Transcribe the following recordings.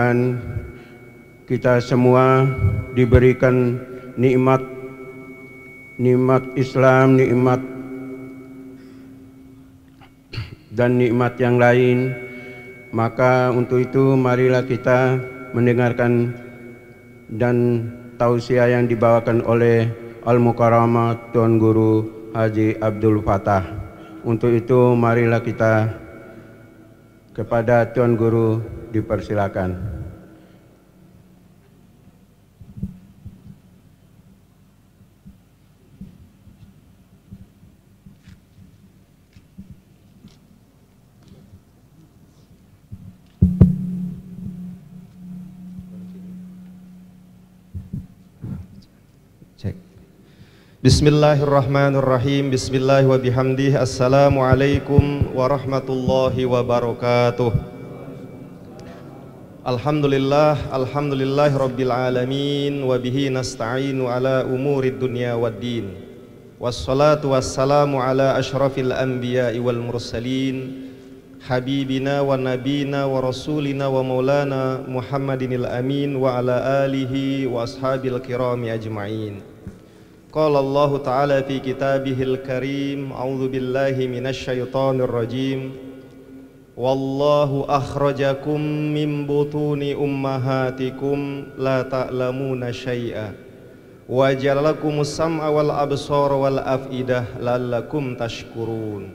Dan kita semua diberikan nikmat nikmat Islam, nikmat dan nikmat yang lain. Maka untuk itu marilah kita mendengarkan dan tausiah yang dibawakan oleh Al-Mukarramah Tuan Guru Haji Abdul Fatah. Untuk itu marilah kita kepada Tuan Guru dipersilakan. Bismillahirrahmanirrahim Bismillah wa bihamdih Assalamualaikum warahmatullahi wabarakatuh Alhamdulillah Alhamdulillah Rabbil Alamin Wabihi nasta'inu ala umurid dunia wad din Wassalatu wassalamu ala ashrafil anbiya wal mursalin Habibina wa nabina wa rasulina wa maulana Muhammadinil amin Wa ala alihi wa ashabil kirami ajma'in قال الله تعالى في كتابه الكريم أعوذ بالله من الشيطان الرجيم والله أخرجكم من بطون أمهاتكم لا تعلمون شيئا وجعل لكم السمع والأبصار والأفئدة لعلكم تشكرون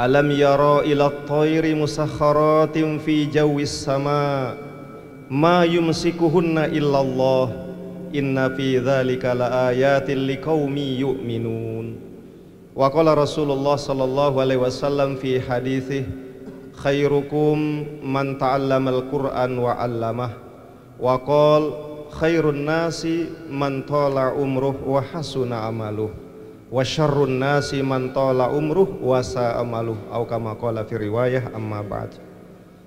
ألم يرى إلى الطير مسخرات في جو السماء ما يمسكهن إلا الله inna fi dzalika laayatil liqaumi yu'minun wa qala Rasulullah sallallahu alaihi wasallam fi hadisih khairukum man al Qur'an wa 'allamah wa qala khairun nasi man tala umruh wa hasuna amaluh wa syarrun nasi man tala umruh wa sa'a amaluh au kama qala fi riwayah amma ba'd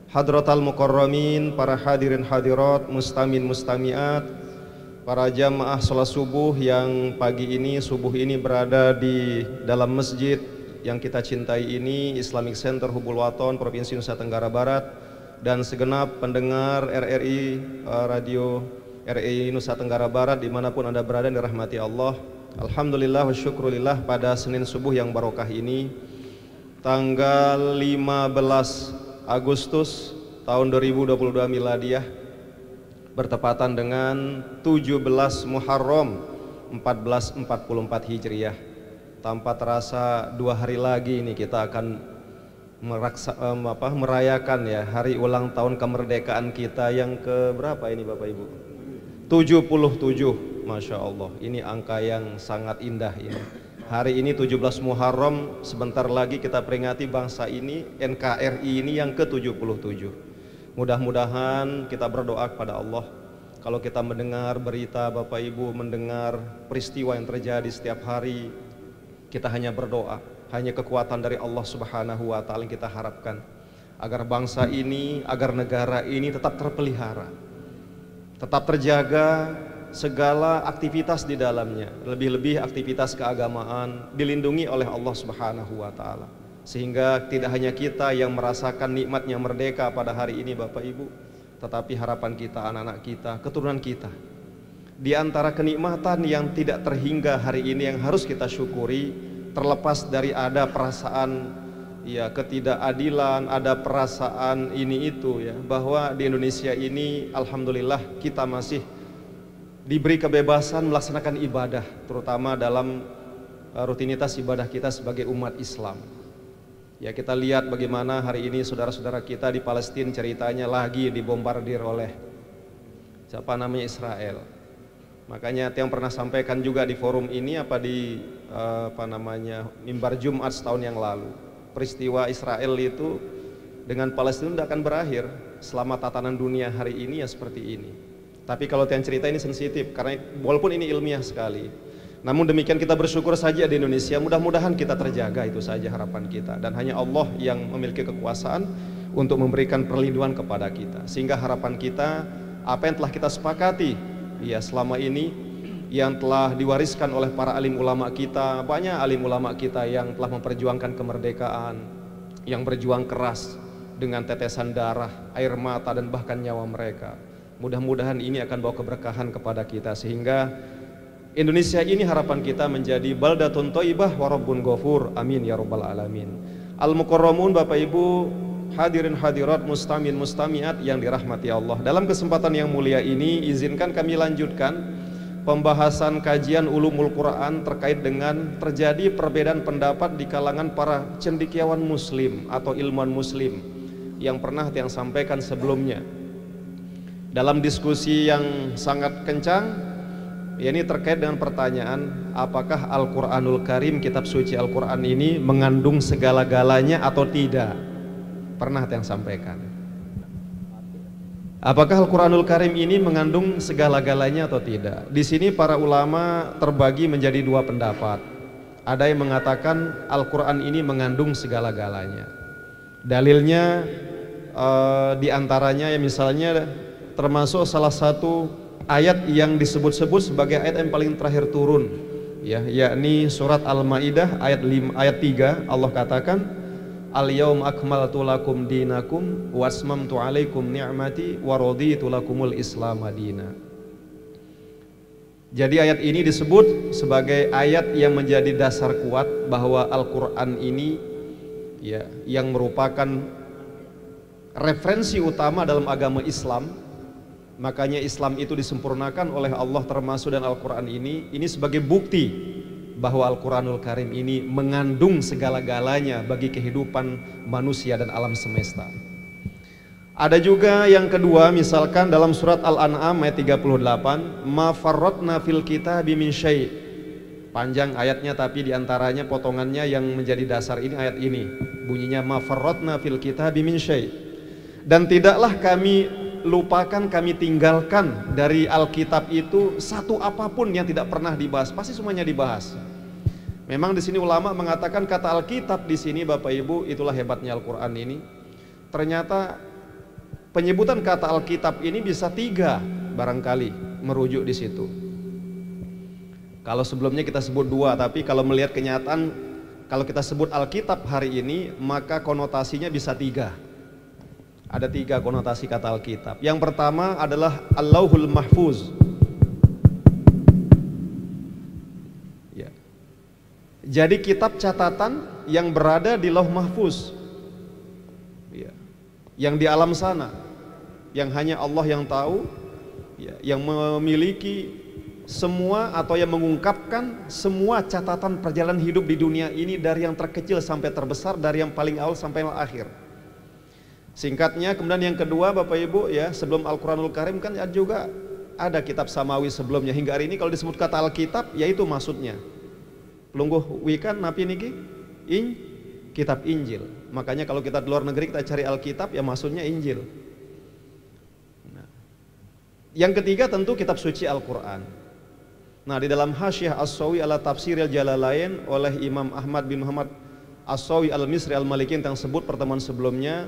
Hadrotal mukarramin, para hadirin hadirat, mustamin mustamiat, para jamaah sholat subuh yang pagi ini subuh ini berada di dalam masjid yang kita cintai ini Islamic Center Hubul Waton Provinsi Nusa Tenggara Barat dan segenap pendengar RRI eh, Radio RRI Nusa Tenggara Barat dimanapun anda berada dirahmati Allah Alhamdulillah wa syukrulillah pada Senin subuh yang barokah ini tanggal 15 Agustus tahun 2022 miladiah bertepatan dengan 17 Muharram 1444 Hijriah. Tanpa terasa dua hari lagi ini kita akan meraksa, um, apa, merayakan ya hari ulang tahun kemerdekaan kita yang ke berapa ini Bapak Ibu? 77 Masya Allah ini angka yang sangat indah ini hari ini 17 Muharram sebentar lagi kita peringati bangsa ini NKRI ini yang ke 77 Mudah-mudahan kita berdoa kepada Allah. Kalau kita mendengar berita Bapak Ibu, mendengar peristiwa yang terjadi setiap hari, kita hanya berdoa, hanya kekuatan dari Allah Subhanahu wa taala yang kita harapkan agar bangsa ini, agar negara ini tetap terpelihara, tetap terjaga segala aktivitas di dalamnya, lebih-lebih aktivitas keagamaan dilindungi oleh Allah Subhanahu wa taala sehingga tidak hanya kita yang merasakan nikmatnya merdeka pada hari ini Bapak Ibu tetapi harapan kita anak-anak kita keturunan kita di antara kenikmatan yang tidak terhingga hari ini yang harus kita syukuri terlepas dari ada perasaan ya ketidakadilan ada perasaan ini itu ya bahwa di Indonesia ini alhamdulillah kita masih diberi kebebasan melaksanakan ibadah terutama dalam eh, rutinitas ibadah kita sebagai umat Islam Ya kita lihat bagaimana hari ini saudara-saudara kita di Palestina ceritanya lagi dibombardir oleh siapa namanya Israel. Makanya yang pernah sampaikan juga di forum ini apa di eh, apa namanya mimbar Jumat setahun yang lalu peristiwa Israel itu dengan Palestina tidak akan berakhir selama tatanan dunia hari ini ya seperti ini. Tapi kalau yang cerita ini sensitif karena walaupun ini ilmiah sekali, namun demikian kita bersyukur saja di Indonesia, mudah-mudahan kita terjaga itu saja harapan kita dan hanya Allah yang memiliki kekuasaan untuk memberikan perlindungan kepada kita. Sehingga harapan kita apa yang telah kita sepakati ya selama ini yang telah diwariskan oleh para alim ulama kita, banyak alim ulama kita yang telah memperjuangkan kemerdekaan, yang berjuang keras dengan tetesan darah, air mata dan bahkan nyawa mereka. Mudah-mudahan ini akan bawa keberkahan kepada kita sehingga Indonesia ini harapan kita menjadi baldatun thayyibah wa rabbun ghafur. Amin ya rabbal alamin. Al mukarramun Bapak Ibu, hadirin hadirat, mustamin mustamiat yang dirahmati Allah. Dalam kesempatan yang mulia ini izinkan kami lanjutkan pembahasan kajian ulumul Quran terkait dengan terjadi perbedaan pendapat di kalangan para cendikiawan muslim atau ilmuwan muslim yang pernah yang sampaikan sebelumnya. Dalam diskusi yang sangat kencang, ya ini terkait dengan pertanyaan apakah Al-Quranul Karim kitab suci Al-Quran ini mengandung segala-galanya atau tidak pernah yang sampaikan apakah Al-Quranul Karim ini mengandung segala-galanya atau tidak di sini para ulama terbagi menjadi dua pendapat ada yang mengatakan Al-Quran ini mengandung segala-galanya dalilnya eh, di antaranya ya misalnya termasuk salah satu ayat yang disebut-sebut sebagai ayat yang paling terakhir turun ya yakni surat Al-Maidah ayat 5 ayat 3 Allah katakan Al yaum akmaltu lakum dinakum wasmamtu alaikum ni'mati wa raditu lakumul Islam madina. Jadi ayat ini disebut sebagai ayat yang menjadi dasar kuat bahwa Al-Qur'an ini ya yang merupakan referensi utama dalam agama Islam Makanya Islam itu disempurnakan oleh Allah termasuk dan Al-Quran ini Ini sebagai bukti bahwa Al-Quranul Karim ini mengandung segala-galanya bagi kehidupan manusia dan alam semesta Ada juga yang kedua misalkan dalam surat Al-An'am ayat 38 Ma farrotna fil kita bimin syai' Panjang ayatnya tapi diantaranya potongannya yang menjadi dasar ini ayat ini Bunyinya ma farrotna fil kita bimin syai' Dan tidaklah kami lupakan, kami tinggalkan dari Alkitab itu satu apapun yang tidak pernah dibahas. Pasti semuanya dibahas. Memang di sini ulama mengatakan kata Alkitab di sini Bapak Ibu itulah hebatnya Al-Qur'an ini. Ternyata penyebutan kata Alkitab ini bisa tiga barangkali merujuk di situ. Kalau sebelumnya kita sebut dua, tapi kalau melihat kenyataan kalau kita sebut Alkitab hari ini maka konotasinya bisa tiga ada tiga konotasi kata Alkitab. Yang pertama adalah Allahul Mahfuz. Ya. Jadi kitab catatan yang berada di Lauh Mahfuz. Ya. Yang di alam sana. Yang hanya Allah yang tahu, ya. yang memiliki semua atau yang mengungkapkan semua catatan perjalanan hidup di dunia ini dari yang terkecil sampai terbesar, dari yang paling awal sampai yang akhir. Singkatnya kemudian yang kedua Bapak Ibu ya sebelum Al-Quranul Karim kan juga ada kitab samawi sebelumnya hingga hari ini kalau disebut kata Alkitab ya itu maksudnya Lungguh wikan napi niki in kitab Injil makanya kalau kita di luar negeri kita cari Alkitab ya maksudnya Injil nah. yang ketiga tentu kitab suci Al-Quran nah di dalam Hasyiah As-Sawi ala Tafsir Al-Jalalain oleh Imam Ahmad bin Muhammad As-Sawi Al-Misri al malikin yang sebut pertemuan sebelumnya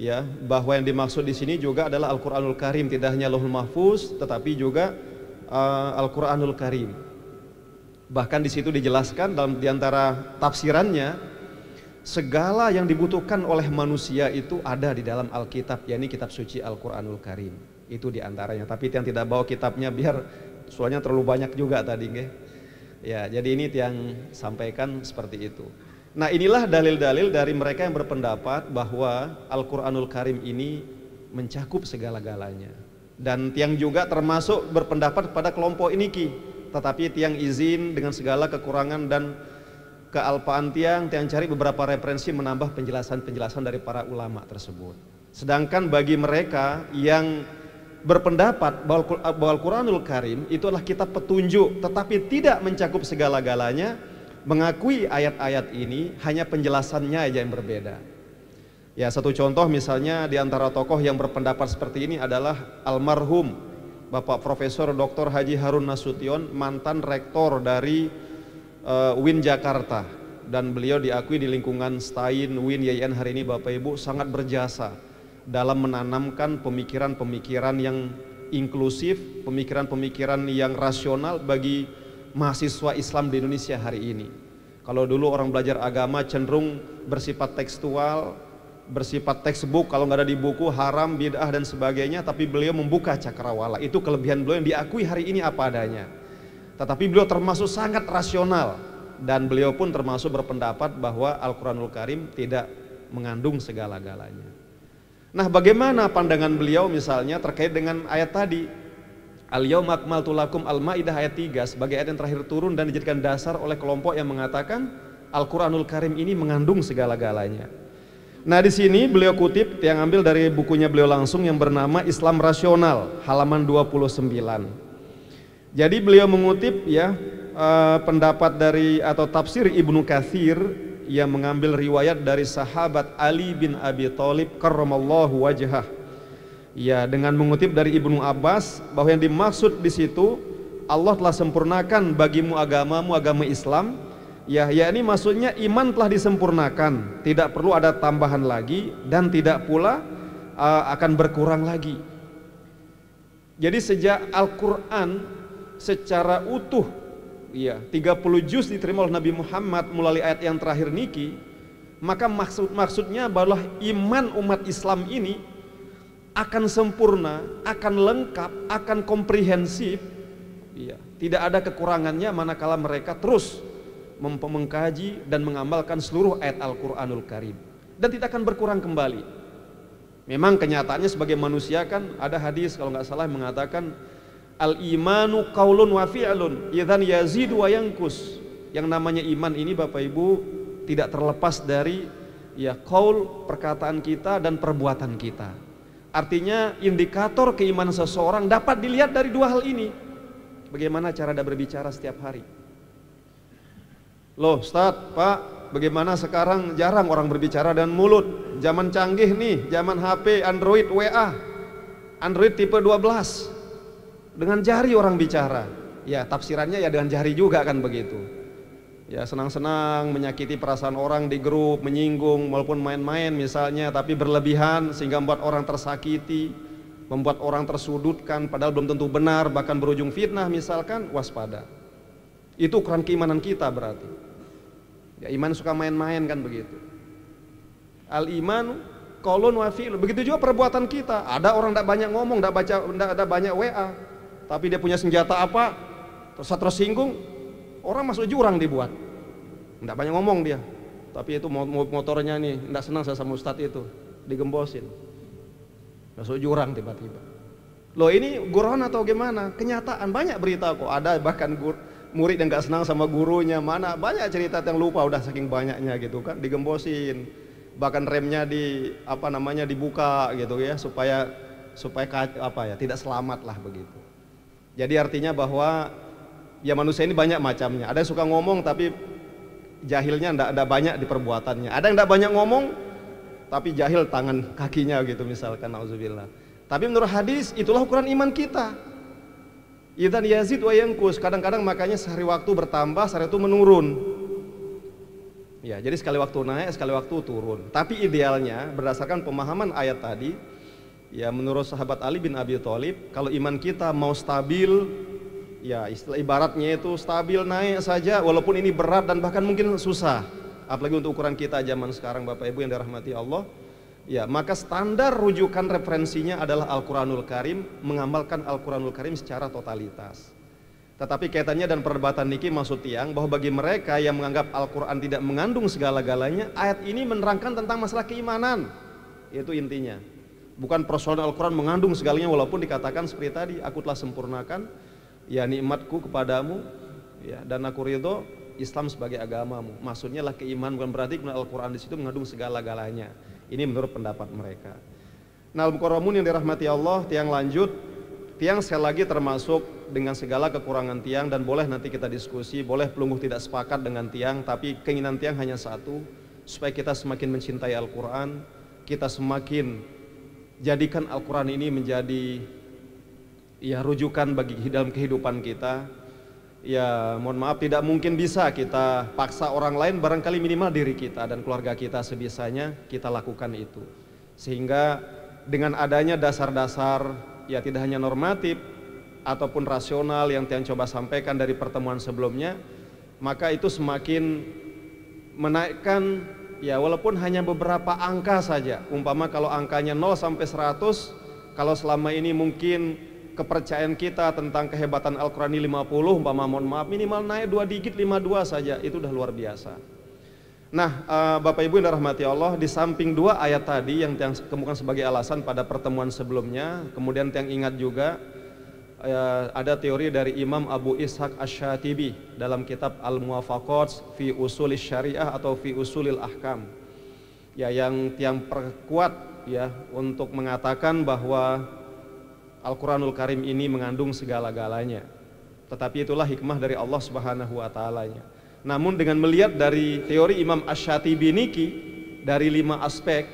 ya bahwa yang dimaksud di sini juga adalah Al-Qur'anul Karim tidak hanya Lauhul Mahfuz tetapi juga uh, Al-Qur'anul Karim. Bahkan di situ dijelaskan dalam diantara tafsirannya segala yang dibutuhkan oleh manusia itu ada di dalam Alkitab yakni kitab suci Al-Qur'anul Karim. Itu di antaranya. tapi yang tidak bawa kitabnya biar soalnya terlalu banyak juga tadi nge. Ya, jadi ini yang sampaikan seperti itu. Nah inilah dalil-dalil dari mereka yang berpendapat bahwa Al-Quranul Karim ini mencakup segala-galanya. Dan tiang juga termasuk berpendapat pada kelompok ini Ki. Tetapi tiang izin dengan segala kekurangan dan kealpaan tiang, tiang cari beberapa referensi menambah penjelasan-penjelasan dari para ulama tersebut. Sedangkan bagi mereka yang berpendapat bahwa Al-Quranul Karim itu adalah kitab petunjuk tetapi tidak mencakup segala-galanya, mengakui ayat-ayat ini hanya penjelasannya aja yang berbeda. Ya, satu contoh misalnya di antara tokoh yang berpendapat seperti ini adalah almarhum Bapak Profesor Dr. Haji Harun Nasution, mantan rektor dari uh, eh, UIN Jakarta dan beliau diakui di lingkungan STAIN UIN YIN hari ini Bapak Ibu sangat berjasa dalam menanamkan pemikiran-pemikiran yang inklusif, pemikiran-pemikiran yang rasional bagi mahasiswa Islam di Indonesia hari ini. Kalau dulu orang belajar agama cenderung bersifat tekstual, bersifat textbook, kalau nggak ada di buku haram, bid'ah dan sebagainya, tapi beliau membuka cakrawala. Itu kelebihan beliau yang diakui hari ini apa adanya. Tetapi beliau termasuk sangat rasional dan beliau pun termasuk berpendapat bahwa Al-Qur'anul Karim tidak mengandung segala-galanya. Nah, bagaimana pandangan beliau misalnya terkait dengan ayat tadi Al yaum akmaltu lakum al-maidah ayat 3 sebagai ayat yang terakhir turun dan dijadikan dasar oleh kelompok yang mengatakan Al-Qur'anul Karim ini mengandung segala-galanya. Nah, di sini beliau kutip yang ambil dari bukunya beliau langsung yang bernama Islam Rasional halaman 29. Jadi beliau mengutip ya eh, pendapat dari atau tafsir Ibnu Kathir yang mengambil riwayat dari sahabat Ali bin Abi Thalib karramallahu wajhah Ya, dengan mengutip dari Ibnu Abbas bahwa yang dimaksud di situ Allah telah sempurnakan bagimu agamamu agama Islam. Ya, yakni maksudnya iman telah disempurnakan, tidak perlu ada tambahan lagi dan tidak pula uh, akan berkurang lagi. Jadi sejak Al-Qur'an secara utuh ya 30 juz diterima oleh Nabi Muhammad melalui ayat yang terakhir niki maka maksud maksudnya bahwa iman umat Islam ini akan sempurna, akan lengkap, akan komprehensif. Ya, tidak ada kekurangannya manakala mereka terus mengkaji dan mengamalkan seluruh ayat Al-Qur'anul Karim dan tidak akan berkurang kembali. Memang kenyataannya sebagai manusia kan ada hadis kalau nggak salah mengatakan al imanu qaulun wa fi'lun idzan yazidu wa yankus. Yang namanya iman ini Bapak Ibu tidak terlepas dari ya qaul perkataan kita dan perbuatan kita. Artinya indikator keimanan seseorang dapat dilihat dari dua hal ini. Bagaimana cara dia berbicara setiap hari? Loh, Ustaz, Pak, bagaimana sekarang jarang orang berbicara dan mulut? Zaman canggih nih, zaman HP, Android, WA. Android tipe 12. Dengan jari orang bicara. Ya, tafsirannya ya dengan jari juga kan begitu ya senang-senang menyakiti perasaan orang di grup, menyinggung maupun main-main misalnya tapi berlebihan sehingga membuat orang tersakiti, membuat orang tersudutkan padahal belum tentu benar bahkan berujung fitnah misalkan waspada. Itu ukuran keimanan kita berarti. Ya iman suka main-main kan begitu. Al iman kolon wafil Begitu juga perbuatan kita. Ada orang tidak banyak ngomong, tidak baca, tidak ada banyak WA, tapi dia punya senjata apa? Terus tersinggung, Orang masuk jurang dibuat. Enggak banyak ngomong dia. Tapi itu motornya nih enggak senang saya sama ustadz itu, digembosin. Masuk jurang tiba-tiba. Loh ini guron atau gimana? Kenyataan banyak berita kok. Ada bahkan gur, murid yang enggak senang sama gurunya. Mana banyak cerita yang lupa udah saking banyaknya gitu kan, digembosin. Bahkan remnya di apa namanya dibuka gitu ya supaya supaya apa ya tidak selamat lah begitu. Jadi artinya bahwa ya manusia ini banyak macamnya. Ada yang suka ngomong tapi jahilnya ndak ada banyak di perbuatannya. Ada yang ndak banyak ngomong tapi jahil tangan kakinya gitu misalkan auzubillah. Tapi menurut hadis itulah ukuran iman kita. Idan Yazid wa yangkus. Kadang-kadang makanya sehari waktu bertambah, sehari itu menurun. Ya, jadi sekali waktu naik, sekali waktu turun. Tapi idealnya berdasarkan pemahaman ayat tadi, ya menurut sahabat Ali bin Abi Thalib, kalau iman kita mau stabil, ya istilah ibaratnya itu stabil naik saja walaupun ini berat dan bahkan mungkin susah apalagi untuk ukuran kita zaman sekarang Bapak Ibu yang dirahmati Allah ya maka standar rujukan referensinya adalah Al-Quranul Karim mengamalkan Al-Quranul Karim secara totalitas tetapi kaitannya dan perdebatan Niki maksud tiang bahwa bagi mereka yang menganggap Al-Quran tidak mengandung segala-galanya ayat ini menerangkan tentang masalah keimanan itu intinya bukan persoalan Al-Quran mengandung segalanya walaupun dikatakan seperti tadi aku telah sempurnakan ya nikmatku kepadamu ya dan aku ridho Islam sebagai agamamu. Maksudnya lah keimanan bukan berarti kemudian Al-Qur'an di situ mengandung segala-galanya. Ini menurut pendapat mereka. Nah, al-mukarramun yang dirahmati Allah, tiang lanjut, tiang sekali lagi termasuk dengan segala kekurangan tiang dan boleh nanti kita diskusi, boleh pelungguh tidak sepakat dengan tiang, tapi keinginan tiang hanya satu, supaya kita semakin mencintai Al-Qur'an, kita semakin jadikan Al-Qur'an ini menjadi ya rujukan bagi dalam kehidupan kita. Ya, mohon maaf tidak mungkin bisa kita paksa orang lain barangkali minimal diri kita dan keluarga kita sebisanya kita lakukan itu. Sehingga dengan adanya dasar-dasar ya tidak hanya normatif ataupun rasional yang Tian coba sampaikan dari pertemuan sebelumnya, maka itu semakin menaikkan ya walaupun hanya beberapa angka saja. Umpama kalau angkanya 0 sampai 100, kalau selama ini mungkin kepercayaan kita tentang kehebatan al qurani 50 umpama mohon maaf minimal naik dua digit 52 saja itu udah luar biasa. Nah, eh, Bapak Ibu yang dirahmati Allah, di samping dua ayat tadi yang tiang kemukan sebagai alasan pada pertemuan sebelumnya, kemudian tiang ingat juga eh, ada teori dari Imam Abu Ishaq Ash-Shatibi dalam kitab Al-Muwafaqat fi usul Syariah atau fi Usulil Ahkam. Ya, yang tiang perkuat ya untuk mengatakan bahwa Al-Quranul Karim ini mengandung segala-galanya tetapi itulah hikmah dari Allah Subhanahu wa taalanya. Namun dengan melihat dari teori Imam Ash-Shatibi niki dari lima aspek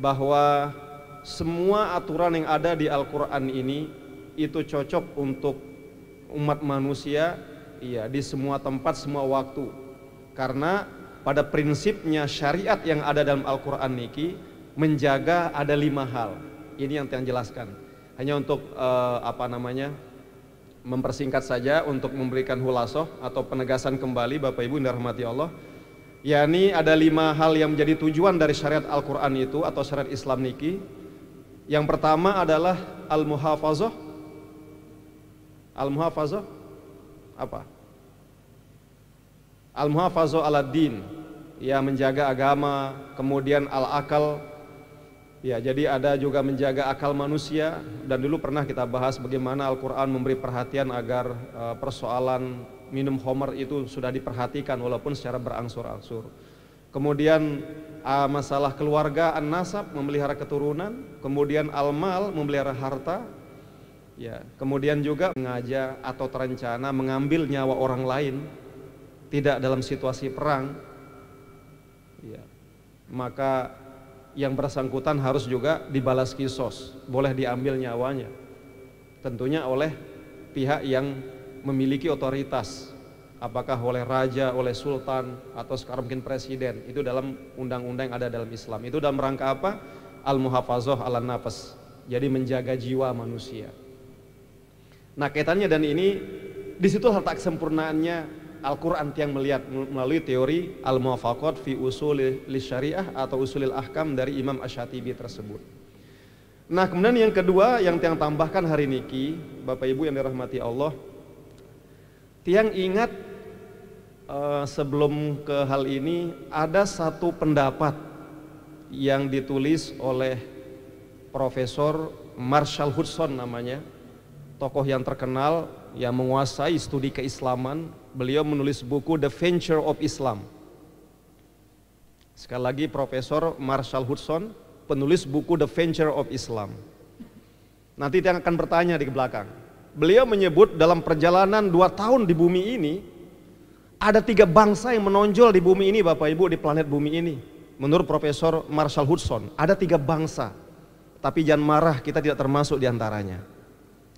bahwa semua aturan yang ada di Al-Qur'an ini itu cocok untuk umat manusia iya di semua tempat semua waktu. Karena pada prinsipnya syariat yang ada dalam Al-Qur'an niki menjaga ada lima hal. Ini yang saya jelaskan hanya untuk uh, apa namanya mempersingkat saja untuk memberikan hulasoh atau penegasan kembali Bapak Ibu yang dirahmati Allah yakni ada lima hal yang menjadi tujuan dari syariat Al-Quran itu atau syariat Islam Niki yang pertama adalah al muhafazoh, al muhafazoh apa? al muhafazoh ala din ya menjaga agama kemudian Al-Akal Ya, jadi ada juga menjaga akal manusia dan dulu pernah kita bahas bagaimana Al-Qur'an memberi perhatian agar eh, persoalan minum homer itu sudah diperhatikan walaupun secara berangsur-angsur. Kemudian eh, masalah keluarga an-nasab memelihara keturunan, kemudian al-mal memelihara harta. Ya, kemudian juga mengaja atau terencana mengambil nyawa orang lain tidak dalam situasi perang. Ya. Maka yang bersangkutan harus juga dibalas kisos, boleh diambil nyawanya. Tentunya oleh pihak yang memiliki otoritas, apakah oleh raja, oleh sultan, atau sekarang mungkin presiden. Itu dalam undang-undang yang ada dalam Islam. Itu dalam rangka apa? Al-muhafazoh ala nafas. Jadi menjaga jiwa manusia. Nah kaitannya dan ini, disitu situ letak kesempurnaannya Al-Quran tiang melihat melalui teori al muafakot fi usul li syariah atau usulil ahkam dari Imam Ash-Shatibi tersebut. Nah kemudian yang kedua yang tiang tambahkan hari ini Bapak Ibu yang dirahmati Allah Tiang ingat uh, sebelum ke hal ini ada satu pendapat yang ditulis oleh Profesor Marshall Hudson namanya tokoh yang terkenal yang menguasai studi keislaman, beliau menulis buku The Venture of Islam. Sekali lagi Profesor Marshall Hudson, penulis buku The Venture of Islam. Nanti yang akan bertanya di belakang. Beliau menyebut dalam perjalanan dua tahun di bumi ini, ada tiga bangsa yang menonjol di bumi ini Bapak Ibu, di planet bumi ini. Menurut Profesor Marshall Hudson, ada tiga bangsa. Tapi jangan marah, kita tidak termasuk di antaranya.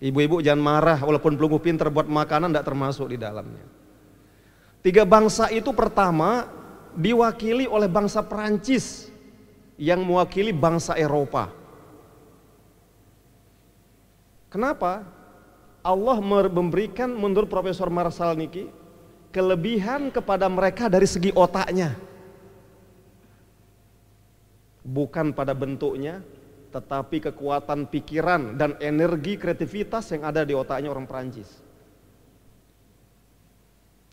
Ibu-ibu jangan marah walaupun belum pinter buat makanan tidak termasuk di dalamnya. Tiga bangsa itu pertama diwakili oleh bangsa Perancis yang mewakili bangsa Eropa. Kenapa? Allah memberikan menurut Profesor Marsal Niki kelebihan kepada mereka dari segi otaknya. Bukan pada bentuknya, tetapi kekuatan pikiran dan energi kreativitas yang ada di otaknya orang Perancis.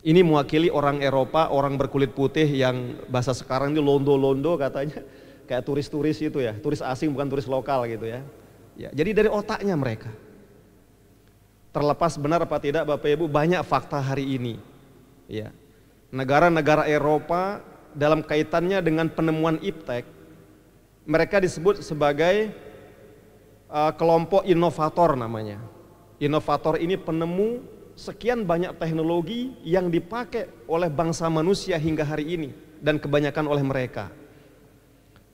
Ini mewakili orang Eropa, orang berkulit putih yang bahasa sekarang ini londo-londo katanya, kayak turis-turis itu ya, turis asing bukan turis lokal gitu ya. ya jadi dari otaknya mereka. Terlepas benar apa tidak Bapak Ibu, banyak fakta hari ini. Ya. Negara-negara Eropa dalam kaitannya dengan penemuan iptek mereka disebut sebagai uh, kelompok inovator namanya. Inovator ini penemu sekian banyak teknologi yang dipakai oleh bangsa manusia hingga hari ini dan kebanyakan oleh mereka.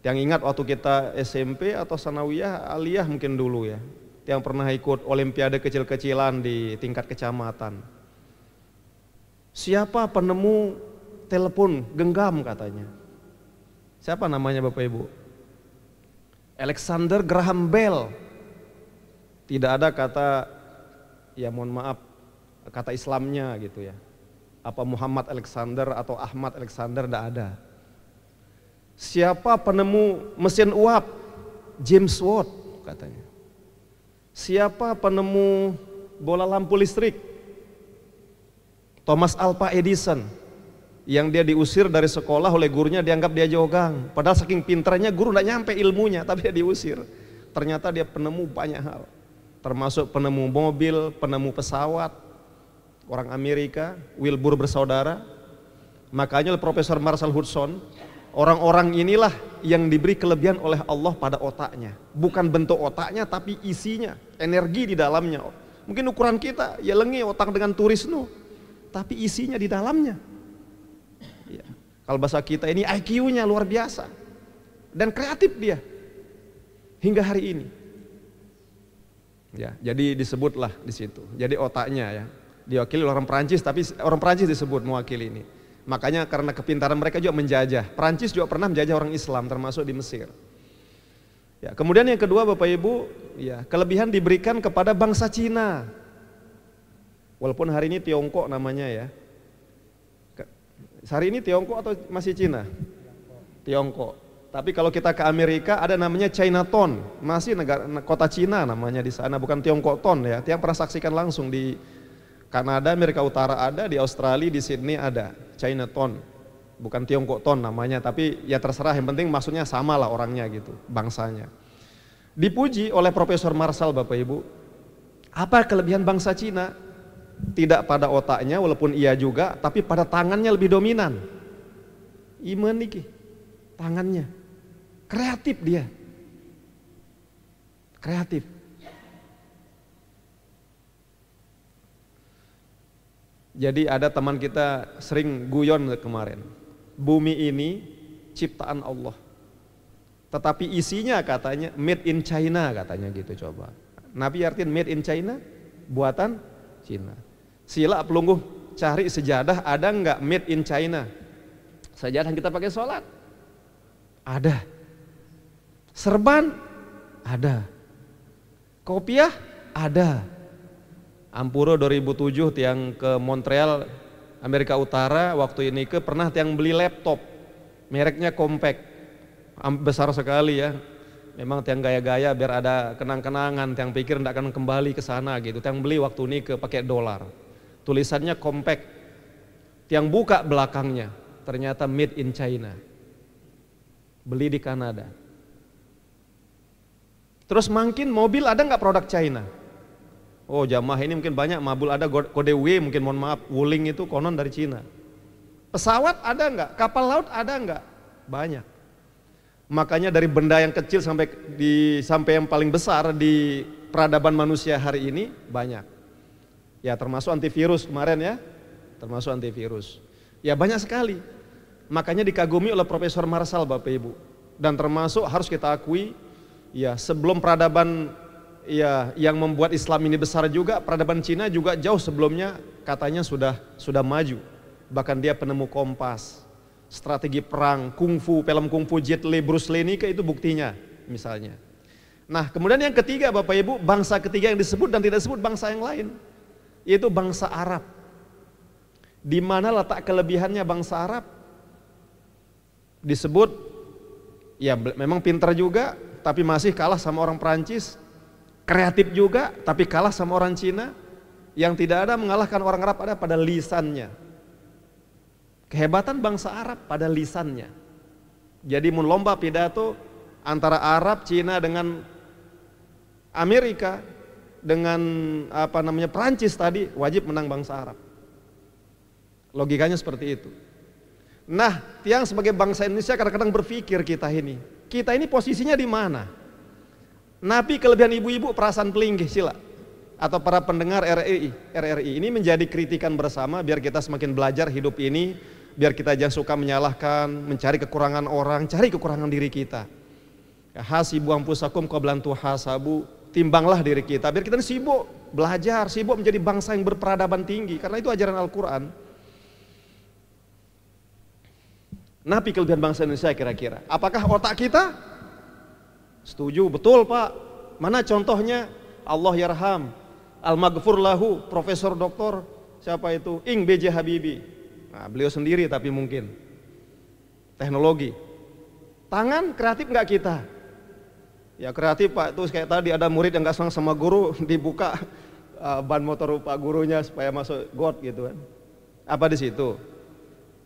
Yang ingat waktu kita SMP atau sanawiyah, aliyah mungkin dulu ya. Yang pernah ikut olimpiade kecil-kecilan di tingkat kecamatan. Siapa penemu telepon genggam katanya? Siapa namanya Bapak Ibu? Alexander Graham Bell. Tidak ada kata ya mohon maaf kata Islamnya gitu ya. Apa Muhammad Alexander atau Ahmad Alexander tidak ada. Siapa penemu mesin uap? James Watt katanya. Siapa penemu bola lampu listrik? Thomas Alva Edison yang dia diusir dari sekolah oleh gurunya dianggap dia jogang. Padahal saking pinternya guru tidak nyampe ilmunya, tapi dia diusir. Ternyata dia penemu banyak hal. Termasuk penemu mobil, penemu pesawat. Orang Amerika, Wilbur bersaudara. Makanya oleh Profesor Marshall Hudson, orang-orang inilah yang diberi kelebihan oleh Allah pada otaknya. Bukan bentuk otaknya, tapi isinya, energi di dalamnya. Mungkin ukuran kita, ya lengi otak dengan turis nu, tapi isinya di dalamnya kalau bahasa kita ini IQ-nya luar biasa dan kreatif dia hingga hari ini. Ya, jadi disebutlah di situ. Jadi otaknya ya diwakili orang Perancis tapi orang Perancis disebut mewakili ini. Makanya karena kepintaran mereka juga menjajah. Perancis juga pernah menjajah orang Islam termasuk di Mesir. Ya, kemudian yang kedua Bapak Ibu, ya, kelebihan diberikan kepada bangsa Cina. Walaupun hari ini Tiongkok namanya ya, Hari ini Tiongkok atau masih Cina? Tiongkok. Tapi kalau kita ke Amerika ada namanya Chinatown, masih negara kota Cina namanya di sana, bukan Tiongkok Town ya. Tiang pernah saksikan langsung di Kanada, Amerika Utara ada, di Australia, di Sydney ada Chinatown. Bukan Tiongkok Town namanya, tapi ya terserah yang penting maksudnya sama lah orangnya gitu, bangsanya. Dipuji oleh Profesor Marshall Bapak Ibu. Apa kelebihan bangsa Cina? tidak pada otaknya walaupun ia juga tapi pada tangannya lebih dominan iman niki tangannya kreatif dia kreatif jadi ada teman kita sering guyon kemarin bumi ini ciptaan Allah tetapi isinya katanya made in China katanya gitu coba Nabi artinya made in China buatan Cina Sila pelungguh cari sejadah ada nggak made in China? Sejadah kita pakai sholat. Ada. Serban ada. Kopiah ada. Ampuro 2007 tiang ke Montreal Amerika Utara waktu ini ke pernah tiang beli laptop mereknya compact besar sekali ya memang tiang gaya-gaya biar ada kenang-kenangan tiang pikir tidak akan kembali ke sana gitu tiang beli waktu ini ke pakai dolar Tulisannya kompak, Tiang buka belakangnya, ternyata made in China. Beli di Kanada. Terus makin mobil ada nggak produk China? Oh jamaah ini mungkin banyak, mabul ada kode W mungkin mohon maaf, wuling itu konon dari Cina. Pesawat ada nggak? Kapal laut ada nggak? Banyak. Makanya dari benda yang kecil sampai di sampai yang paling besar di peradaban manusia hari ini banyak. Ya termasuk antivirus kemarin ya, termasuk antivirus. Ya banyak sekali. Makanya dikagumi oleh Profesor Marsal Bapak Ibu. Dan termasuk harus kita akui ya sebelum peradaban ya yang membuat Islam ini besar juga peradaban Cina juga jauh sebelumnya katanya sudah sudah maju. Bahkan dia penemu kompas, strategi perang, kungfu, film kungfu Jet Li, Bruce Lee ini itu buktinya misalnya. Nah kemudian yang ketiga Bapak Ibu, bangsa ketiga yang disebut dan tidak disebut bangsa yang lain yaitu bangsa Arab. Di mana letak kelebihannya bangsa Arab? Disebut ya memang pintar juga tapi masih kalah sama orang Perancis, kreatif juga tapi kalah sama orang Cina. Yang tidak ada mengalahkan orang Arab ada pada lisannya. Kehebatan bangsa Arab pada lisannya. Jadi lomba pidato antara Arab, Cina dengan Amerika dengan apa namanya Prancis tadi wajib menang bangsa Arab. Logikanya seperti itu. Nah, tiang sebagai bangsa Indonesia kadang-kadang berpikir kita ini, kita ini posisinya di mana? Napi kelebihan ibu-ibu perasaan pelinggih sila atau para pendengar RRI, RRI ini menjadi kritikan bersama biar kita semakin belajar hidup ini, biar kita jangan suka menyalahkan, mencari kekurangan orang, cari kekurangan diri kita. pusakum kau belantu hasabu timbanglah diri kita. Biar kita sibuk belajar, sibuk menjadi bangsa yang berperadaban tinggi. Karena itu ajaran Al-Quran. Napi kelebihan bangsa Indonesia kira-kira. Apakah otak kita? Setuju, betul Pak. Mana contohnya? Allah Yarham, Al-Maghfur Lahu, Profesor Doktor, siapa itu? Ing B.J. Habibie. Nah, beliau sendiri tapi mungkin. Teknologi. Tangan kreatif nggak kita? Ya kreatif Pak, itu kayak tadi ada murid yang gak senang sama guru, dibuka uh, ban motor Pak gurunya supaya masuk got gitu kan. Apa di situ?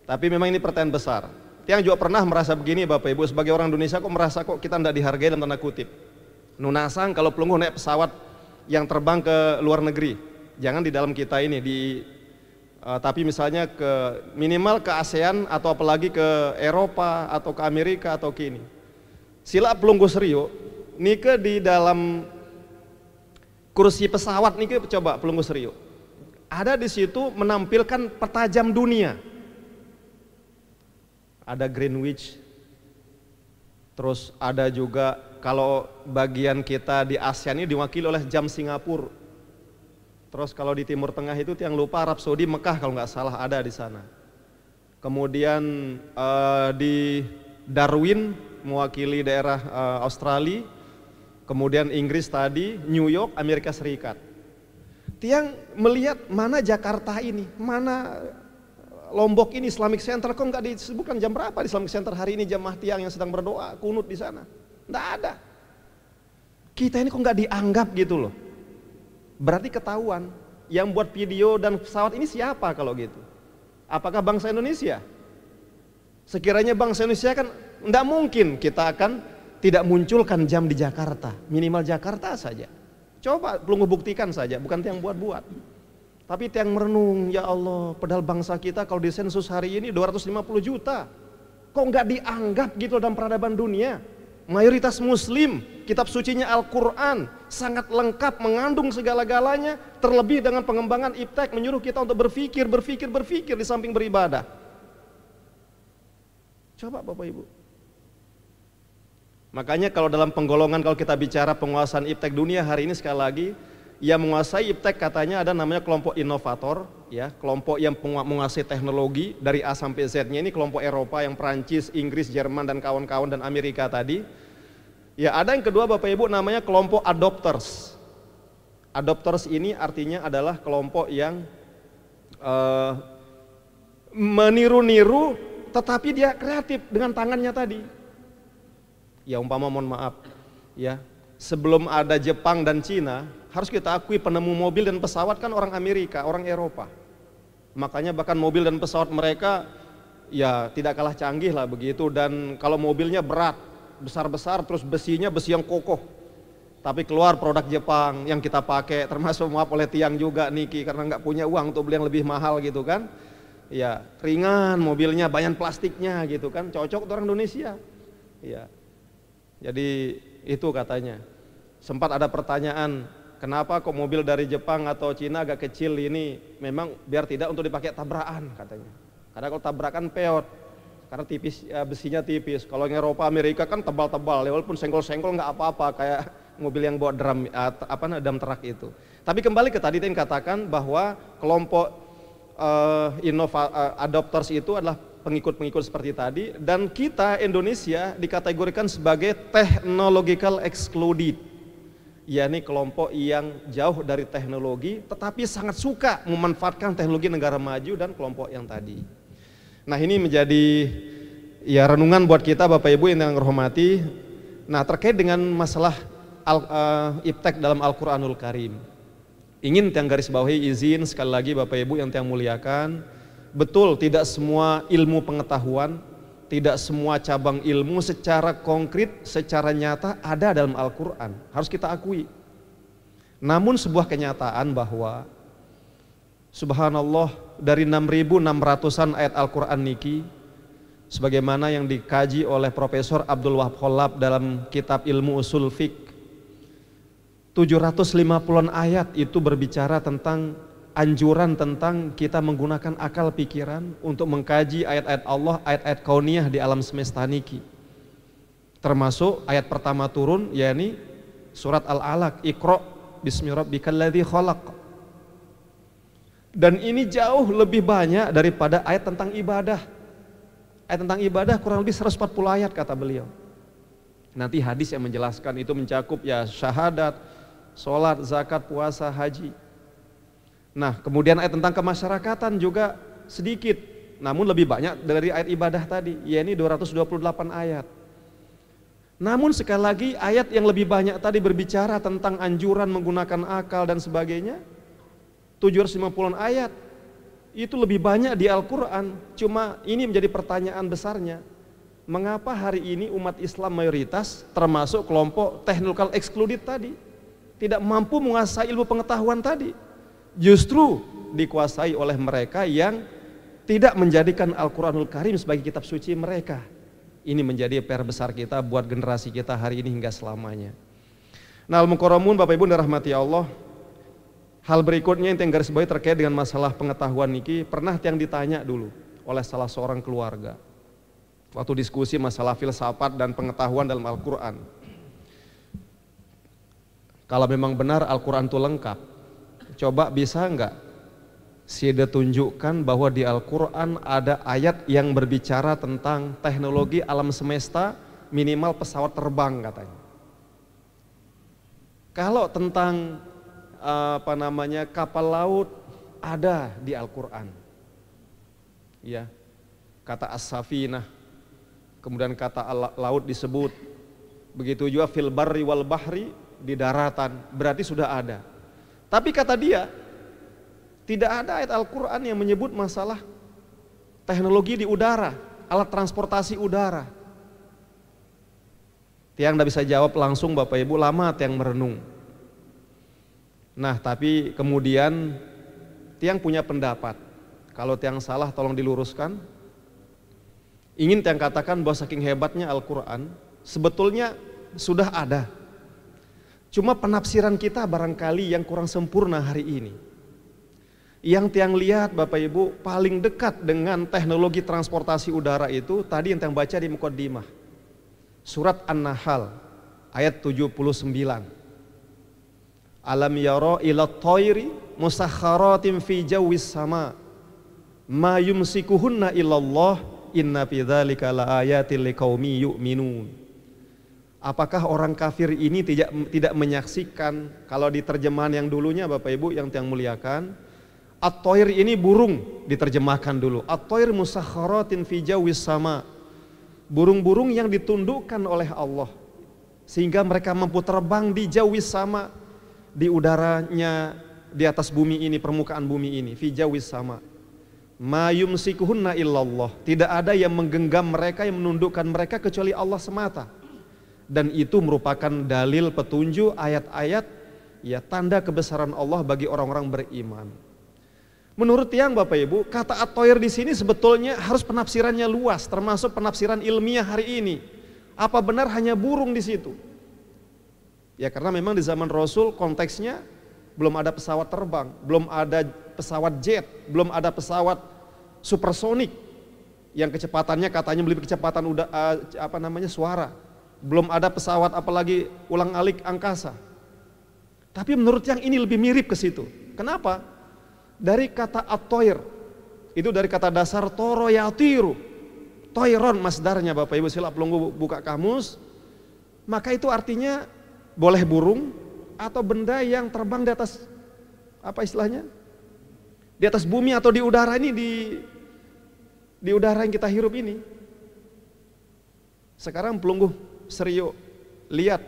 Tapi memang ini pertanyaan besar. Tiang juga pernah merasa begini Bapak Ibu, sebagai orang Indonesia kok merasa kok kita tidak dihargai dalam tanda kutip. Nunasang kalau pelunggu naik pesawat yang terbang ke luar negeri, jangan di dalam kita ini, di uh, tapi misalnya ke minimal ke ASEAN atau apalagi ke Eropa atau ke Amerika atau ke ini. Sila pelunggu serius nike di dalam kursi pesawat nike coba pelunggu serio Ada di situ menampilkan petajam dunia. Ada Greenwich, terus ada juga kalau bagian kita di ASEAN ini diwakili oleh jam Singapura. Terus kalau di Timur Tengah itu tiang lupa Arab Saudi Mekah kalau nggak salah ada di sana. Kemudian uh, di Darwin mewakili daerah uh, Australia kemudian Inggris tadi, New York, Amerika Serikat. Tiang melihat mana Jakarta ini, mana eh, Lombok ini Islamic Center kok nggak disebutkan jam berapa di Islamic Center hari ini jamaah tiang yang sedang berdoa kunut di sana nggak ada kita ini kok nggak dianggap gitu loh berarti ketahuan yang buat video dan pesawat ini siapa kalau gitu apakah bangsa Indonesia sekiranya bangsa Indonesia kan nggak mungkin kita akan tidak munculkan jam di Jakarta, minimal Jakarta saja. Coba belum buktikan saja, bukan tiang buat-buat. Tapi tiang merenung, ya Allah, pedal bangsa kita kalau di sensus hari ini 250 juta. Kok nggak dianggap gitu dalam peradaban dunia? Mayoritas muslim, kitab sucinya Al-Quran, sangat lengkap, mengandung segala-galanya, terlebih dengan pengembangan iptek menyuruh kita untuk berpikir, berpikir, berpikir di samping beribadah. Coba Bapak Ibu, Makanya kalau dalam penggolongan kalau kita bicara penguasaan iptek dunia hari ini sekali lagi yang menguasai iptek katanya ada namanya kelompok inovator ya, kelompok yang menguasai teknologi dari A sampai Z-nya ini kelompok Eropa yang Perancis, Inggris, Jerman dan kawan-kawan dan Amerika tadi. Ya, ada yang kedua Bapak Ibu namanya kelompok adopters. Adopters ini artinya adalah kelompok yang uh, meniru-niru tetapi dia kreatif dengan tangannya tadi ya umpama mohon maaf ya sebelum ada Jepang dan Cina harus kita akui penemu mobil dan pesawat kan orang Amerika orang Eropa makanya bahkan mobil dan pesawat mereka ya tidak kalah canggih lah begitu dan kalau mobilnya berat besar-besar terus besinya besi yang kokoh tapi keluar produk Jepang yang kita pakai termasuk maaf oleh tiang juga Niki karena nggak punya uang untuk beli yang lebih mahal gitu kan ya ringan mobilnya banyak plastiknya gitu kan cocok untuk orang Indonesia ya jadi itu katanya. Sempat ada pertanyaan, kenapa kok mobil dari Jepang atau Cina agak kecil ini memang biar tidak untuk dipakai tabrakan katanya. Karena kalau tabrakan peot, karena tipis ya, besinya tipis. Kalau yang Eropa Amerika kan tebal-tebal, ya, walaupun senggol-senggol nggak apa-apa kayak mobil yang buat drum apa namanya drum truk itu. Tapi kembali ke tadi yang katakan bahwa kelompok uh, innova uh, adopters itu adalah pengikut-pengikut seperti tadi dan kita Indonesia dikategorikan sebagai technological excluded yakni kelompok yang jauh dari teknologi tetapi sangat suka memanfaatkan teknologi negara maju dan kelompok yang tadi nah ini menjadi ya renungan buat kita Bapak Ibu yang hormati nah terkait dengan masalah al, uh, iptek dalam Al-Quranul Karim ingin tiang garis bawahi izin sekali lagi Bapak Ibu yang tiang muliakan Betul, tidak semua ilmu pengetahuan, tidak semua cabang ilmu secara konkret, secara nyata ada dalam Al-Quran. Harus kita akui. Namun sebuah kenyataan bahwa Subhanallah dari 6.600an ayat Al-Quran Niki sebagaimana yang dikaji oleh Profesor Abdul Wahab Holab dalam kitab ilmu usul fiqh 750an ayat itu berbicara tentang anjuran tentang kita menggunakan akal pikiran untuk mengkaji ayat-ayat Allah, ayat-ayat kauniyah di alam semesta niki. Termasuk ayat pertama turun yakni surat Al-Alaq, Iqra bismi rabbikal ladzi khalaq. Dan ini jauh lebih banyak daripada ayat tentang ibadah. Ayat tentang ibadah kurang lebih 140 ayat kata beliau. Nanti hadis yang menjelaskan itu mencakup ya syahadat, sholat, zakat, puasa, haji. Nah, kemudian ayat tentang kemasyarakatan juga sedikit, namun lebih banyak dari ayat ibadah tadi, yakni 228 ayat. Namun sekali lagi ayat yang lebih banyak tadi berbicara tentang anjuran menggunakan akal dan sebagainya, 750 ayat, itu lebih banyak di Al-Quran. Cuma ini menjadi pertanyaan besarnya, mengapa hari ini umat Islam mayoritas termasuk kelompok teknikal excluded tadi, tidak mampu menguasai ilmu pengetahuan tadi, justru dikuasai oleh mereka yang tidak menjadikan Al-Quranul Karim sebagai kitab suci mereka. Ini menjadi PR besar kita buat generasi kita hari ini hingga selamanya. Nah Al-Mukarramun Bapak Ibu dirahmati Allah. Hal berikutnya yang tinggal bawahi terkait dengan masalah pengetahuan niki pernah yang ditanya dulu oleh salah seorang keluarga. Waktu diskusi masalah filsafat dan pengetahuan dalam Al-Quran. Kalau memang benar Al-Quran itu lengkap, Coba bisa nggak? Sida tunjukkan bahwa di Al-Quran ada ayat yang berbicara tentang teknologi alam semesta minimal pesawat terbang katanya. Kalau tentang apa namanya kapal laut ada di Al-Quran. Ya, kata as-safinah, kemudian kata laut disebut. Begitu juga fil barri wal bahri di daratan, berarti sudah ada. Tapi kata dia, tidak ada ayat Al-Quran yang menyebut masalah teknologi di udara, alat transportasi udara. Tiang tidak bisa jawab langsung Bapak Ibu, lama Tiang merenung. Nah tapi kemudian Tiang punya pendapat, kalau Tiang salah tolong diluruskan. Ingin Tiang katakan bahwa saking hebatnya Al-Quran, sebetulnya sudah ada Cuma penafsiran kita barangkali yang kurang sempurna hari ini. Yang tiang lihat Bapak Ibu paling dekat dengan teknologi transportasi udara itu tadi yang tiang baca di Mukaddimah. Surat An-Nahl ayat 79. Alam yara ila tayri musakharatin fi jawis sama ma yumsikuhunna illallah inna fi dzalika laayatil liqaumi yu'minun. Apakah orang kafir ini tidak tidak menyaksikan kalau di terjemahan yang dulunya Bapak Ibu yang tiang muliakan at ini burung diterjemahkan dulu. At-toir musakharatin fi jawis sama. Burung-burung yang ditundukkan oleh Allah sehingga mereka mampu terbang di jawis sama di udaranya di atas bumi ini permukaan bumi ini fi jawis sama. Ma yumsikuhunna illallah. Tidak ada yang menggenggam mereka yang menundukkan mereka kecuali Allah semata dan itu merupakan dalil petunjuk ayat-ayat ya tanda kebesaran Allah bagi orang-orang beriman. Menurut yang Bapak Ibu, kata at atoir di sini sebetulnya harus penafsirannya luas, termasuk penafsiran ilmiah hari ini. Apa benar hanya burung di situ? Ya karena memang di zaman Rasul konteksnya belum ada pesawat terbang, belum ada pesawat jet, belum ada pesawat supersonik yang kecepatannya katanya lebih kecepatan udah eh, apa namanya suara belum ada pesawat apalagi ulang-alik angkasa. Tapi menurut yang ini lebih mirip ke situ. Kenapa? Dari kata atoir itu dari kata dasar toro yatiru. Toiron masdarnya Bapak Ibu silap pelunggu buka kamus. Maka itu artinya boleh burung atau benda yang terbang di atas apa istilahnya? Di atas bumi atau di udara ini di di udara yang kita hirup ini. Sekarang pelunggu Serio, lihat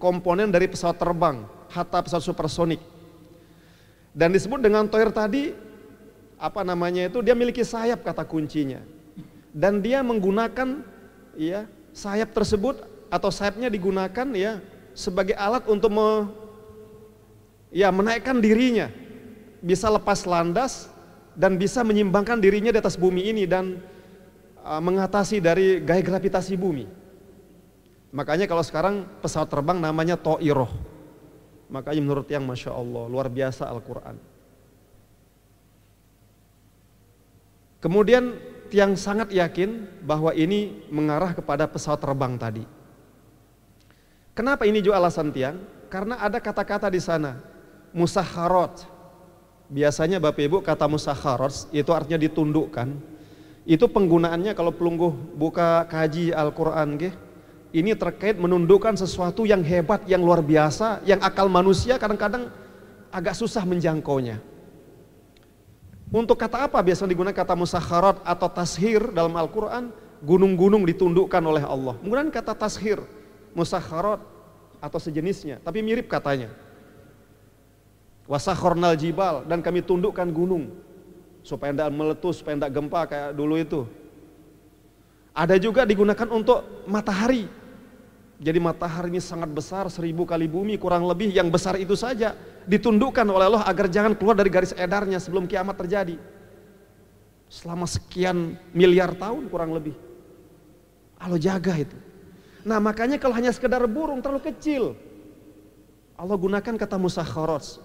komponen dari pesawat terbang, hatta pesawat supersonik. Dan disebut dengan Toir tadi, apa namanya itu, dia memiliki sayap kata kuncinya. Dan dia menggunakan ya sayap tersebut atau sayapnya digunakan ya sebagai alat untuk me, ya menaikkan dirinya. Bisa lepas landas dan bisa menyimbangkan dirinya di atas bumi ini dan uh, mengatasi dari gaya gravitasi bumi. Makanya kalau sekarang pesawat terbang namanya to'iroh. Makanya menurut yang Masya Allah, luar biasa Al-Quran. Kemudian yang sangat yakin bahwa ini mengarah kepada pesawat terbang tadi. Kenapa ini juga alasan tiang? Karena ada kata-kata di sana, musaharot. Biasanya Bapak Ibu kata musaharot itu artinya ditundukkan. Itu penggunaannya kalau pelungguh buka kaji Al-Quran gitu ini terkait menundukkan sesuatu yang hebat, yang luar biasa, yang akal manusia kadang-kadang agak susah menjangkaunya. Untuk kata apa biasanya digunakan kata musakharat atau tashir dalam Al-Quran? Gunung-gunung ditundukkan oleh Allah. Menggunakan kata tashir, musakharat atau sejenisnya, tapi mirip katanya. Wasakhornal jibal dan kami tundukkan gunung supaya tidak meletus, supaya tidak gempa kayak dulu itu. Ada juga digunakan untuk matahari. Jadi matahari ini sangat besar, seribu kali bumi, kurang lebih yang besar itu saja. Ditundukkan oleh Allah agar jangan keluar dari garis edarnya sebelum kiamat terjadi. Selama sekian miliar tahun kurang lebih. Allah jaga itu. Nah makanya kalau hanya sekedar burung terlalu kecil. Allah gunakan kata Musa musakharos.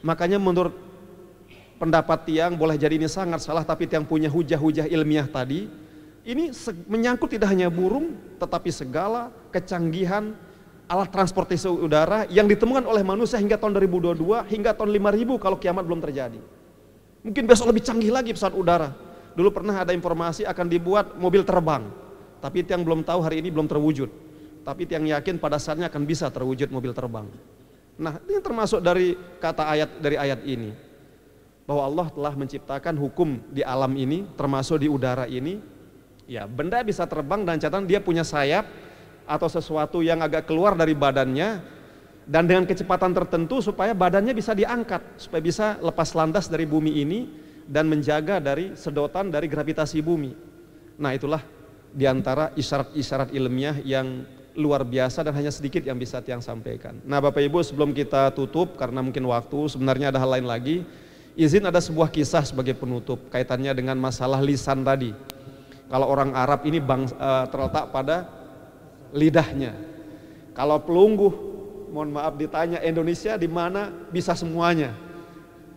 Makanya menurut pendapat tiang boleh jadi ini sangat salah tapi tiang punya hujah-hujah ilmiah tadi ini menyangkut tidak hanya burung, tetapi segala kecanggihan alat transportasi udara yang ditemukan oleh manusia hingga tahun 2022 hingga tahun 5000 kalau kiamat belum terjadi. Mungkin besok lebih canggih lagi pesawat udara. Dulu pernah ada informasi akan dibuat mobil terbang, tapi yang belum tahu hari ini belum terwujud. Tapi yang yakin pada saatnya akan bisa terwujud mobil terbang. Nah, ini termasuk dari kata ayat dari ayat ini bahwa Allah telah menciptakan hukum di alam ini, termasuk di udara ini, Ya, benda bisa terbang dan catatan dia punya sayap atau sesuatu yang agak keluar dari badannya dan dengan kecepatan tertentu supaya badannya bisa diangkat, supaya bisa lepas landas dari bumi ini dan menjaga dari sedotan dari gravitasi bumi. Nah, itulah di antara isyarat-isyarat ilmiah yang luar biasa dan hanya sedikit yang bisa tiang sampaikan. Nah, Bapak Ibu, sebelum kita tutup karena mungkin waktu, sebenarnya ada hal lain lagi. Izin ada sebuah kisah sebagai penutup kaitannya dengan masalah lisan tadi. Kalau orang Arab ini bang, e, terletak pada lidahnya. Kalau pelungguh, mohon maaf ditanya Indonesia di mana bisa semuanya.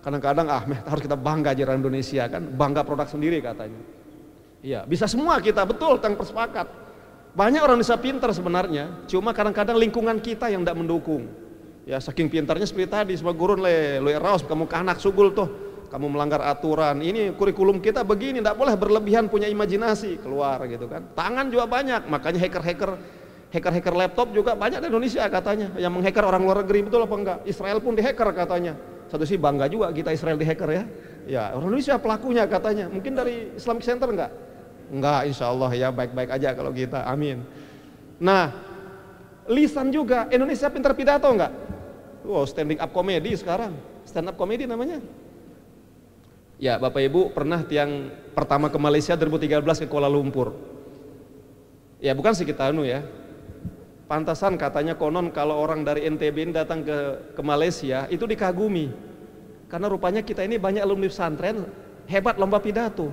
Kadang-kadang ah harus kita bangga jiran Indonesia kan, bangga produk sendiri katanya. Iya, bisa semua kita betul tentang persepakat. Banyak orang bisa pintar sebenarnya, cuma kadang-kadang lingkungan kita yang tidak mendukung. Ya saking pintarnya seperti tadi, sebagai gurun le, lu raus kamu kanak sugul tuh kamu melanggar aturan. Ini kurikulum kita begini, tidak boleh berlebihan punya imajinasi keluar gitu kan. Tangan juga banyak, makanya hacker-hacker hacker-hacker laptop juga banyak di Indonesia katanya yang menghacker orang luar negeri betul apa enggak? Israel pun dihacker katanya. Satu sih bangga juga kita Israel dihacker ya. Ya orang Indonesia pelakunya katanya. Mungkin dari Islamic Center enggak? Enggak, insya Allah ya baik-baik aja kalau kita. Amin. Nah, lisan juga Indonesia pintar pidato enggak? Wow, oh, standing up comedy sekarang. Stand up comedy namanya. Ya, Bapak Ibu pernah tiang pertama ke Malaysia 2013 ke Kuala Lumpur. Ya, bukan sekitar anu ya. Pantasan katanya konon kalau orang dari NTB ini datang ke, ke Malaysia itu dikagumi. Karena rupanya kita ini banyak alumni pesantren hebat lomba pidato.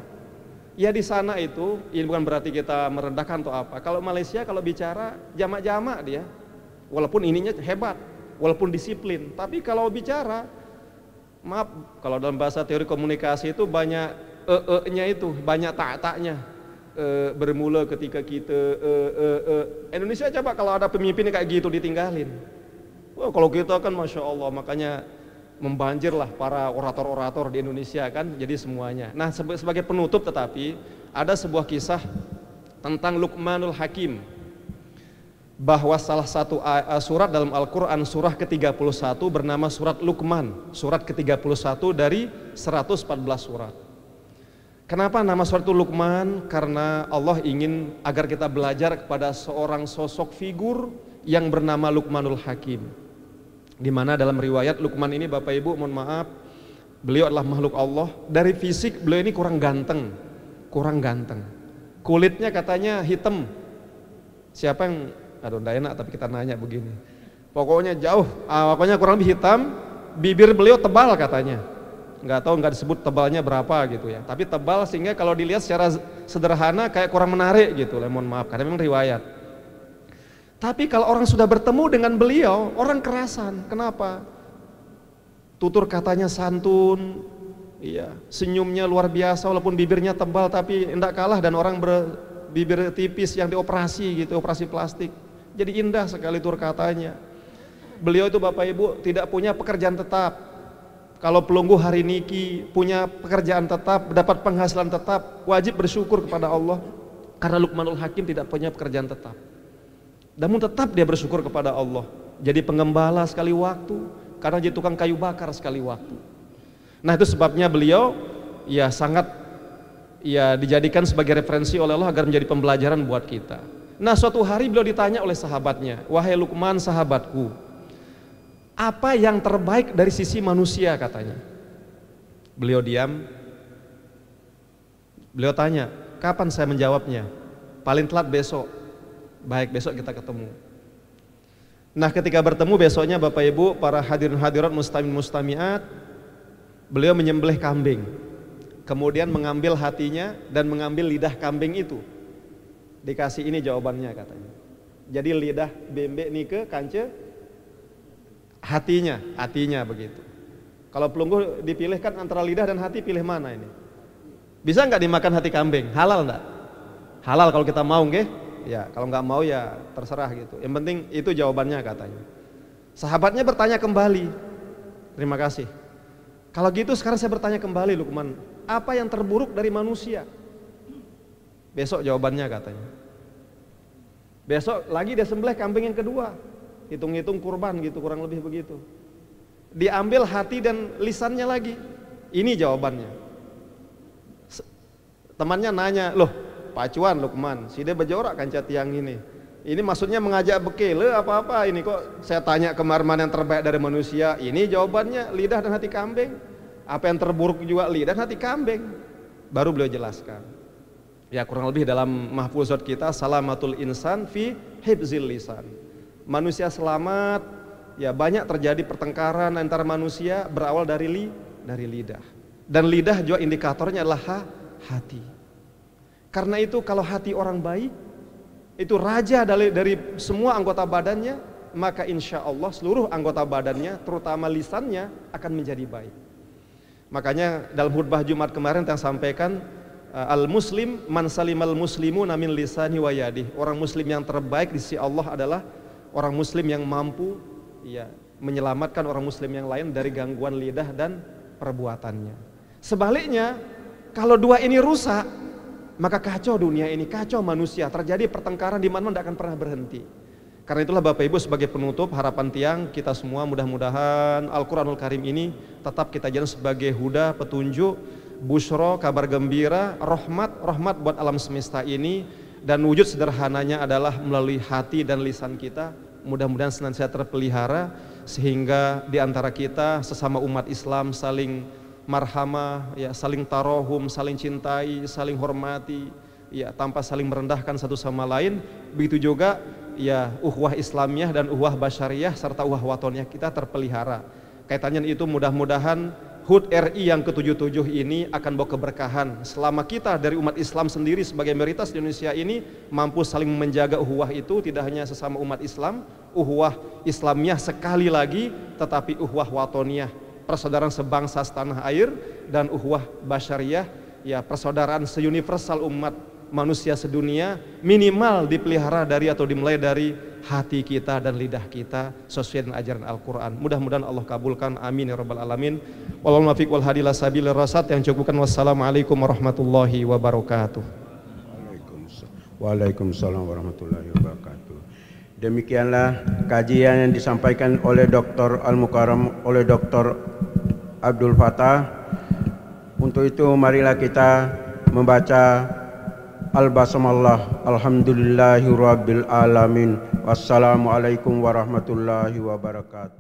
Ya di sana itu, ini bukan berarti kita merendahkan atau apa. Kalau Malaysia kalau bicara jamak-jamak dia. Walaupun ininya hebat, walaupun disiplin, tapi kalau bicara maaf kalau dalam bahasa teori komunikasi itu banyak e-nya e itu banyak tak-taknya e, bermula ketika kita e, e, e. Indonesia coba kalau ada pemimpin kayak gitu ditinggalin Wah, kalau kita kan masya Allah makanya membanjirlah para orator-orator di Indonesia kan jadi semuanya nah sebagai penutup tetapi ada sebuah kisah tentang Luqmanul Hakim bahwa salah satu surat dalam Al-Quran surah ke-31 bernama surat Luqman surat ke-31 dari 114 surat kenapa nama surat itu Luqman? karena Allah ingin agar kita belajar kepada seorang sosok figur yang bernama Luqmanul Hakim dimana dalam riwayat Luqman ini Bapak Ibu mohon maaf beliau adalah makhluk Allah dari fisik beliau ini kurang ganteng kurang ganteng kulitnya katanya hitam siapa yang aduh tidak enak tapi kita nanya begini pokoknya jauh ah, pokoknya kurang lebih hitam bibir beliau tebal katanya nggak tahu nggak disebut tebalnya berapa gitu ya tapi tebal sehingga kalau dilihat secara sederhana kayak kurang menarik gitu lah mohon maaf karena memang riwayat tapi kalau orang sudah bertemu dengan beliau orang kerasan kenapa tutur katanya santun iya senyumnya luar biasa walaupun bibirnya tebal tapi tidak kalah dan orang ber, bibir tipis yang dioperasi gitu operasi plastik jadi indah sekali tur katanya. Beliau itu Bapak Ibu tidak punya pekerjaan tetap. Kalau pelunggu hari niki punya pekerjaan tetap, dapat penghasilan tetap, wajib bersyukur kepada Allah. Karena Lukmanul Hakim tidak punya pekerjaan tetap. Namun tetap dia bersyukur kepada Allah. Jadi pengembala sekali waktu, karena jadi tukang kayu bakar sekali waktu. Nah itu sebabnya beliau ya sangat ya dijadikan sebagai referensi oleh Allah agar menjadi pembelajaran buat kita. Nah suatu hari beliau ditanya oleh sahabatnya, wahai Lukman sahabatku, apa yang terbaik dari sisi manusia katanya. Beliau diam, beliau tanya, kapan saya menjawabnya? Paling telat besok, baik besok kita ketemu. Nah ketika bertemu besoknya Bapak Ibu, para hadirin hadirat mustamin mustamiat, beliau menyembelih kambing. Kemudian mengambil hatinya dan mengambil lidah kambing itu Dikasih ini jawabannya katanya. Jadi lidah bembe ke kance hatinya, hatinya begitu. Kalau pelunggu dipilihkan antara lidah dan hati pilih mana ini? Bisa nggak dimakan hati kambing? Halal nggak? Halal kalau kita mau nggih. Ya, kalau nggak mau ya terserah gitu. Yang penting itu jawabannya katanya. Sahabatnya bertanya kembali. Terima kasih. Kalau gitu sekarang saya bertanya kembali Lukman, apa yang terburuk dari manusia? Besok jawabannya katanya. Besok lagi dia sembelih kambing yang kedua. Hitung-hitung kurban gitu kurang lebih begitu. Diambil hati dan lisannya lagi. Ini jawabannya. Temannya nanya, "Loh, pacuan Lukman, si dia berjorak kanca tiang ini." Ini maksudnya mengajak bekele apa-apa ini kok saya tanya kemarman yang terbaik dari manusia. Ini jawabannya lidah dan hati kambing. Apa yang terburuk juga lidah dan hati kambing. Baru beliau jelaskan. Ya kurang lebih dalam mahfuzat kita salamatul insan fi hibzil lisan. Manusia selamat ya banyak terjadi pertengkaran antara manusia berawal dari li, dari lidah. Dan lidah juga indikatornya adalah ha, hati. Karena itu kalau hati orang baik itu raja dari, dari semua anggota badannya maka insya Allah seluruh anggota badannya terutama lisannya akan menjadi baik. Makanya dalam khutbah Jumat kemarin yang sampaikan Eh, Al muslim man salimal Muslimu namin lisani wa Orang muslim yang terbaik di sisi Allah adalah orang muslim yang mampu ya menyelamatkan orang muslim yang lain dari gangguan lidah dan perbuatannya. Sebaliknya, kalau dua ini rusak, maka kacau dunia ini, kacau manusia. Terjadi pertengkaran di mana tidak akan pernah berhenti. Karena itulah Bapak Ibu sebagai penutup harapan tiang kita semua mudah-mudahan Al-Quranul Karim ini tetap kita jadikan sebagai huda, petunjuk Busro kabar gembira, rahmat, rahmat buat alam semesta ini dan wujud sederhananya adalah melalui hati dan lisan kita mudah-mudahan senantiasa terpelihara sehingga di antara kita sesama umat Islam saling marhamah, ya saling tarohum, saling cintai, saling hormati, ya tanpa saling merendahkan satu sama lain. Begitu juga ya uhwah Islamiyah dan uhwah Basyariah serta uhwah watonnya kita terpelihara. Kaitannya itu mudah-mudahan HUT RI yang ke-77 ini akan bawa keberkahan selama kita dari umat Islam sendiri sebagai mayoritas di Indonesia ini mampu saling menjaga uhuah itu tidak hanya sesama umat Islam, uhuah Islamnya sekali lagi tetapi uhuah watoniyah, persaudaraan sebangsa setanah air dan uhuah basyariah ya persaudaraan seuniversal umat manusia sedunia minimal dipelihara dari atau dimulai dari hati kita dan lidah kita sesuai dengan ajaran Al-Qur'an. Mudah-mudahan Allah kabulkan. Amin ya rabbal alamin. Wallahul muwaffiq wal hadi rasad yang cukupkan wassalamualaikum warahmatullahi wabarakatuh. Waalaikumsalam warahmatullahi wabarakatuh. Demikianlah kajian yang disampaikan oleh Dr. Al-Mukarram oleh Dr. Abdul Fatah. Untuk itu marilah kita membaca albasamallah alhamdulillahi rabbil alamin wassalamu alaikum warahmatullahi wabarakatuh